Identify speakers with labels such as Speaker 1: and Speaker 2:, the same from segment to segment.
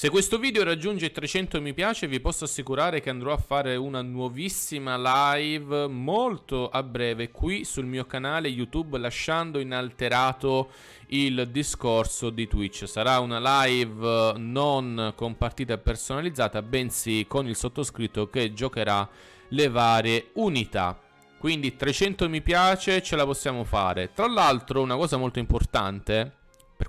Speaker 1: Se questo video raggiunge 300 mi piace vi posso assicurare che andrò a fare una nuovissima live molto a breve qui sul mio canale YouTube lasciando inalterato il discorso di Twitch. Sarà una live non con partita personalizzata bensì con il sottoscritto che giocherà le varie unità. Quindi 300 mi piace ce la possiamo fare. Tra l'altro una cosa molto importante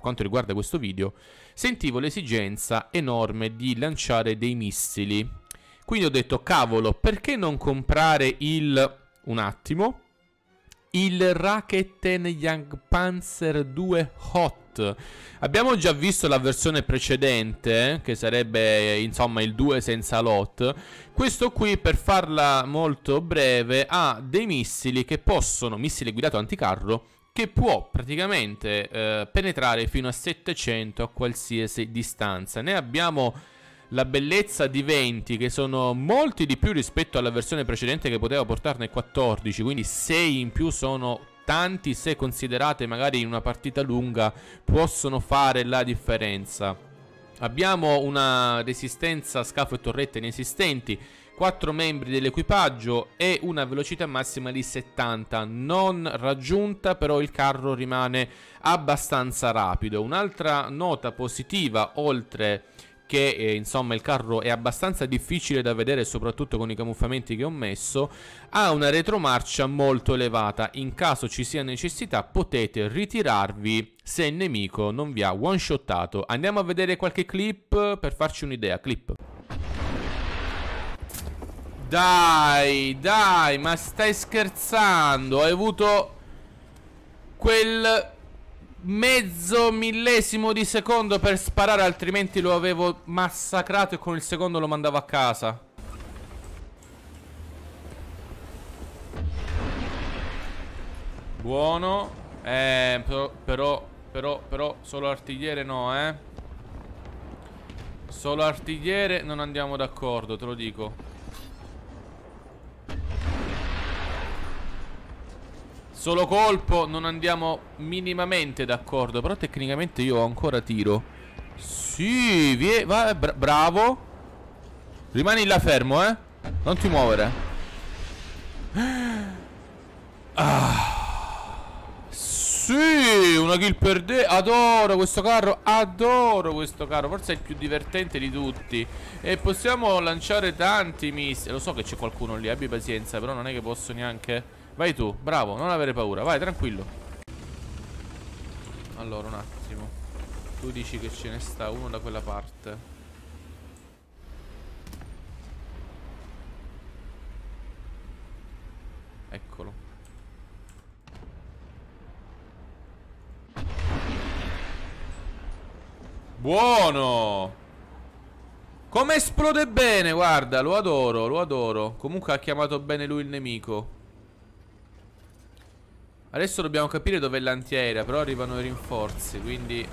Speaker 1: per quanto riguarda questo video, sentivo l'esigenza enorme di lanciare dei missili. Quindi ho detto, cavolo, perché non comprare il... un attimo... Il Raketen Young Panzer 2 Hot. Abbiamo già visto la versione precedente, eh, che sarebbe eh, insomma il 2 senza lot. Questo qui, per farla molto breve, ha dei missili che possono, missile guidato anticarro, che può praticamente eh, penetrare fino a 700 a qualsiasi distanza. Ne abbiamo la bellezza di 20 che sono molti di più rispetto alla versione precedente che poteva portarne 14, quindi 6 in più sono tanti se considerate magari in una partita lunga possono fare la differenza. Abbiamo una resistenza scafo e torrette inesistenti 4 membri dell'equipaggio e una velocità massima di 70, non raggiunta, però il carro rimane abbastanza rapido. Un'altra nota positiva, oltre che eh, insomma il carro è abbastanza difficile da vedere soprattutto con i camuffamenti che ho messo ha una retromarcia molto elevata in caso ci sia necessità potete ritirarvi se il nemico non vi ha one shottato andiamo a vedere qualche clip per farci un'idea clip dai, dai, ma stai scherzando Hai avuto quel mezzo millesimo di secondo per sparare Altrimenti lo avevo massacrato e con il secondo lo mandavo a casa Buono Eh, però, però, però, però solo artigliere no, eh Solo artigliere non andiamo d'accordo, te lo dico Solo colpo, non andiamo minimamente d'accordo. Però tecnicamente io ho ancora tiro. Sì, vie, va, bra bravo. Rimani là fermo, eh. Non ti muovere. Ah. Sì, una kill per te. Adoro questo carro, adoro questo carro. Forse è il più divertente di tutti. E possiamo lanciare tanti miss. Lo so che c'è qualcuno lì, abbi pazienza, però non è che posso neanche... Vai tu, bravo, non avere paura, vai, tranquillo Allora, un attimo Tu dici che ce ne sta uno da quella parte Eccolo Buono Come esplode bene, guarda, lo adoro, lo adoro Comunque ha chiamato bene lui il nemico Adesso dobbiamo capire dov'è l'antiaerea Però arrivano i rinforzi Quindi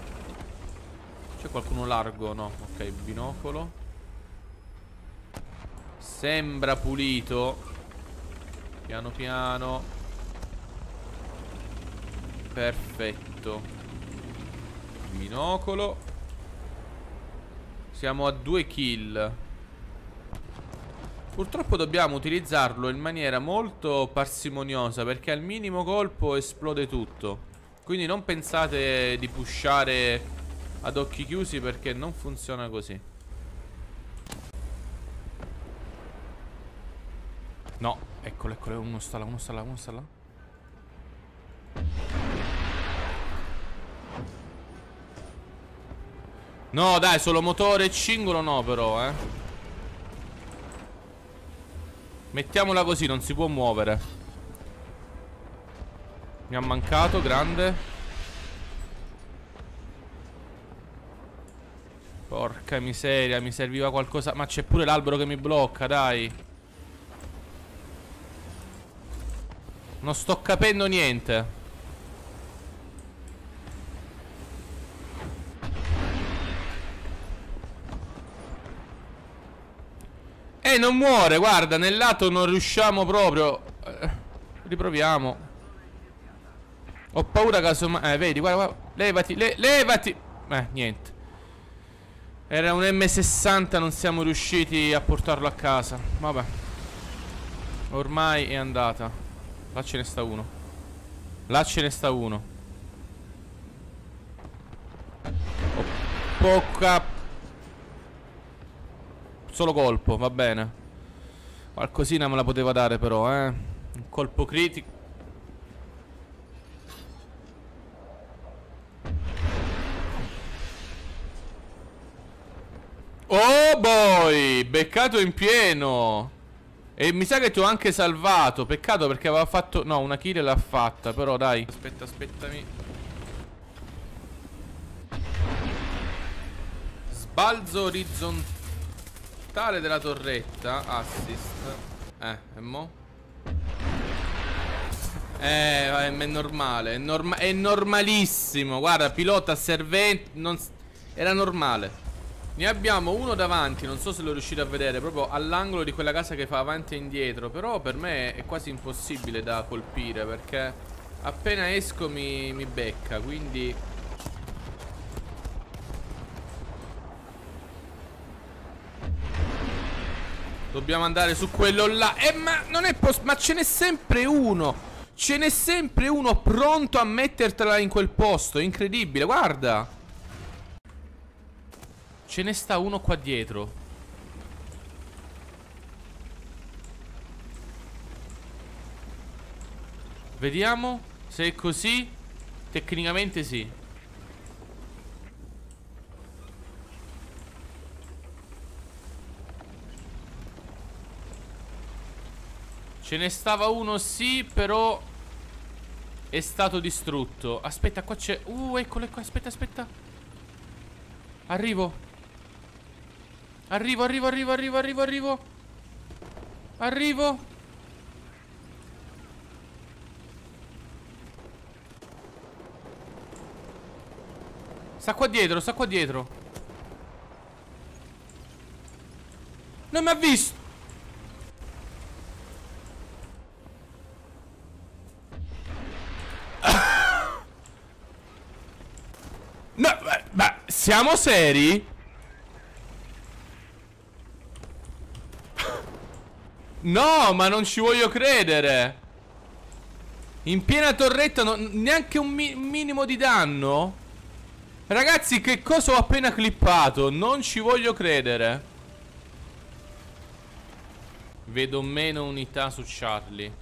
Speaker 1: C'è qualcuno largo? No Ok binocolo Sembra pulito Piano piano Perfetto Binocolo Siamo a due kill Purtroppo dobbiamo utilizzarlo in maniera molto parsimoniosa perché al minimo colpo esplode tutto. Quindi non pensate di pushare ad occhi chiusi perché non funziona così. No, eccolo, eccolo, uno sta là, uno sta là, uno sta là. No, dai, solo motore e cingolo no però, eh. Mettiamola così, non si può muovere Mi ha mancato, grande Porca miseria, mi serviva qualcosa Ma c'è pure l'albero che mi blocca, dai Non sto capendo niente non muore, guarda, nel lato non riusciamo proprio. Eh, riproviamo. Ho paura casomai... Eh, vedi, guarda, guarda. Levati, le levati. Eh, niente. Era un M60, non siamo riusciti a portarlo a casa. Vabbè. Ormai è andata. Là ce ne sta uno. Là ce ne sta uno. Ho poca Solo colpo, va bene. Qualcosina me la poteva dare però, eh. Un colpo critico. Oh boy, beccato in pieno. E mi sa che ti ho anche salvato. Peccato perché aveva fatto... No, una kill l'ha fatta, però dai. Aspetta, aspettami. Sbalzo orizzontale portale della torretta Assist Eh, e mo? Eh, è normale È, norma è normalissimo Guarda, pilota, servente non... Era normale ne abbiamo uno davanti, non so se lo riuscite a vedere, proprio all'angolo di quella casa che fa avanti e indietro, però per me è quasi impossibile da colpire perché appena esco mi, mi becca, quindi Dobbiamo andare su quello là Eh ma non è possibile Ma ce n'è sempre uno Ce n'è sempre uno pronto a mettertela in quel posto Incredibile, guarda Ce ne sta uno qua dietro Vediamo Se è così Tecnicamente sì Ce ne stava uno sì, però è stato distrutto. Aspetta, qua c'è... Uh, eccolo, qua, aspetta, aspetta. Arrivo. Arrivo, arrivo, arrivo, arrivo, arrivo, arrivo. Arrivo. Sta qua dietro, sta qua dietro. Non mi ha visto. No, ma, ma siamo seri? No, ma non ci voglio credere In piena torretta non, Neanche un mi minimo di danno Ragazzi, che cosa ho appena clippato? Non ci voglio credere Vedo meno unità su Charlie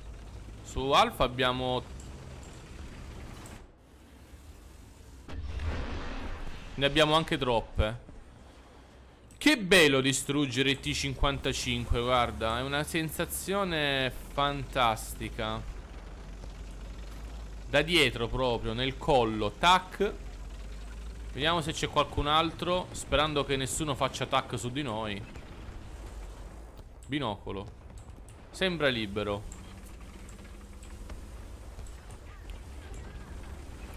Speaker 1: Su Alfa abbiamo Ne abbiamo anche troppe Che bello distruggere T-55 Guarda, è una sensazione fantastica Da dietro proprio, nel collo Tac Vediamo se c'è qualcun altro Sperando che nessuno faccia tac su di noi Binocolo Sembra libero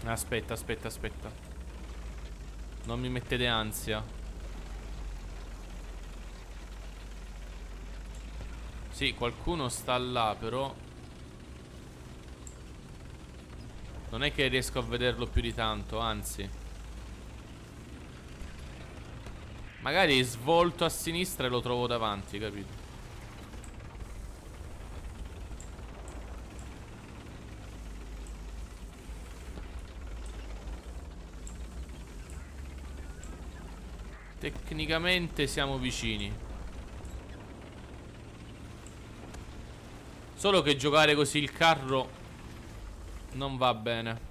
Speaker 1: Aspetta, aspetta, aspetta non mi mettete ansia Sì, qualcuno sta là però Non è che riesco a vederlo più di tanto, anzi Magari svolto a sinistra e lo trovo davanti, capito? Tecnicamente siamo vicini Solo che giocare così il carro Non va bene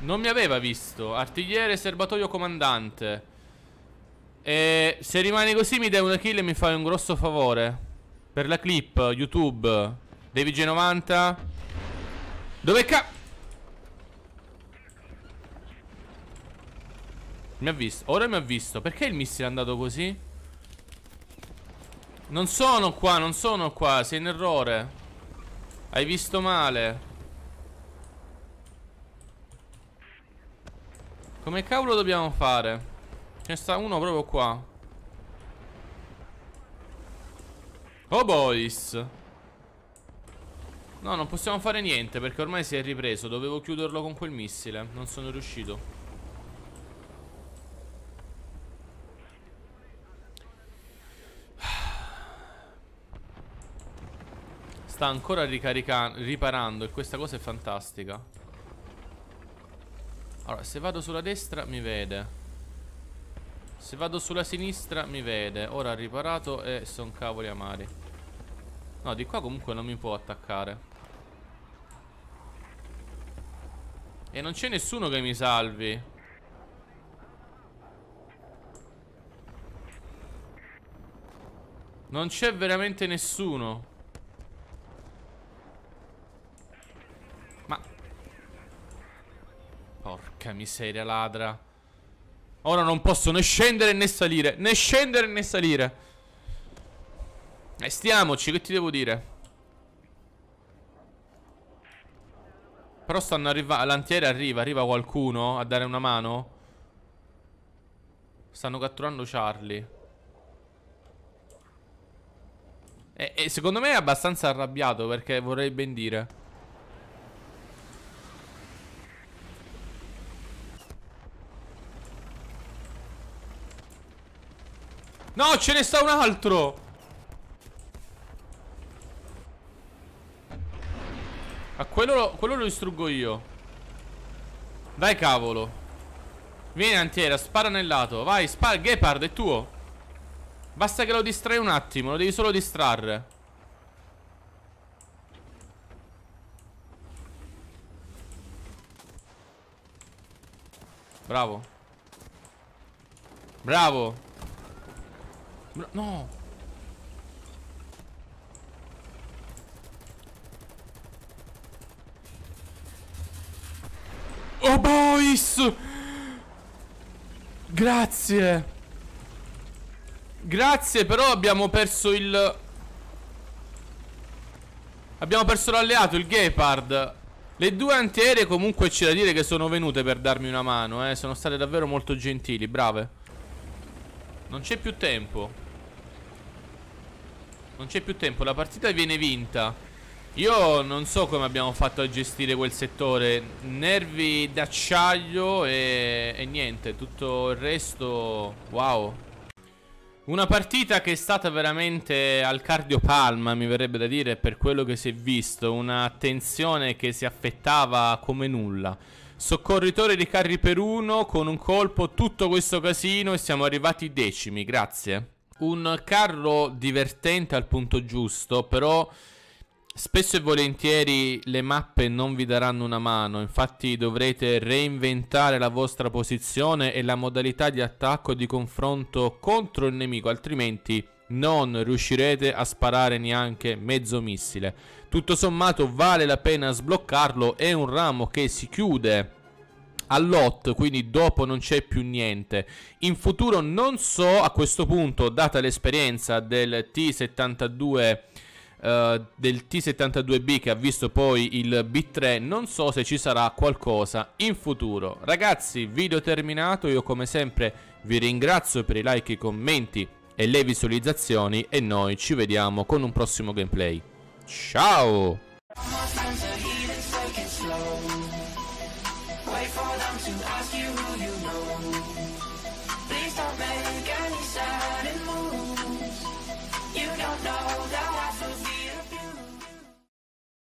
Speaker 1: Non mi aveva visto Artigliere, serbatoio, comandante E se rimane così mi dai una kill e mi fai un grosso favore Per la clip, YouTube Davige 90 dove ca... Mi ha visto, ora mi ha visto Perché il missile è andato così? Non sono qua, non sono qua Sei in errore Hai visto male Come cavolo dobbiamo fare? Ce ne sta uno proprio qua Oh boys No, non possiamo fare niente perché ormai si è ripreso. Dovevo chiuderlo con quel missile. Non sono riuscito. Sta ancora riparando e questa cosa è fantastica. Allora, se vado sulla destra mi vede. Se vado sulla sinistra mi vede. Ora ha riparato e sono cavoli amari. No, di qua comunque non mi può attaccare. E non c'è nessuno che mi salvi Non c'è veramente nessuno Ma Porca miseria ladra Ora non posso né scendere né salire Né scendere né salire E eh, stiamoci che ti devo dire Però stanno arrivando. L'antiere arriva. Arriva qualcuno a dare una mano. Stanno catturando Charlie. E, e secondo me è abbastanza arrabbiato perché vorrei ben dire. No, ce ne sta un altro! quello lo, quello lo distruggo io Dai cavolo Vieni antiera, spara nel lato Vai, spara, Gepard è tuo Basta che lo distrai un attimo Lo devi solo distrarre Bravo Bravo No Oh boys Grazie Grazie però abbiamo perso il Abbiamo perso l'alleato il Gepard Le due antiere comunque c'è da dire che sono venute per darmi una mano eh. Sono state davvero molto gentili Brave Non c'è più tempo Non c'è più tempo La partita viene vinta io non so come abbiamo fatto a gestire quel settore Nervi d'acciaio e, e niente Tutto il resto Wow Una partita che è stata veramente al cardiopalma Mi verrebbe da dire per quello che si è visto Una tensione che si affettava come nulla Soccorritore di carri per uno Con un colpo tutto questo casino E siamo arrivati decimi, grazie Un carro divertente al punto giusto Però... Spesso e volentieri le mappe non vi daranno una mano, infatti dovrete reinventare la vostra posizione e la modalità di attacco e di confronto contro il nemico, altrimenti non riuscirete a sparare neanche mezzo missile. Tutto sommato vale la pena sbloccarlo, è un ramo che si chiude all'ot, quindi dopo non c'è più niente. In futuro non so a questo punto, data l'esperienza del T72 eh, del T72B che ha visto poi il B3, non so se ci sarà qualcosa in futuro. Ragazzi, video terminato, io come sempre vi ringrazio per i like, i commenti e le visualizzazioni e noi ci vediamo con un prossimo gameplay. Ciao!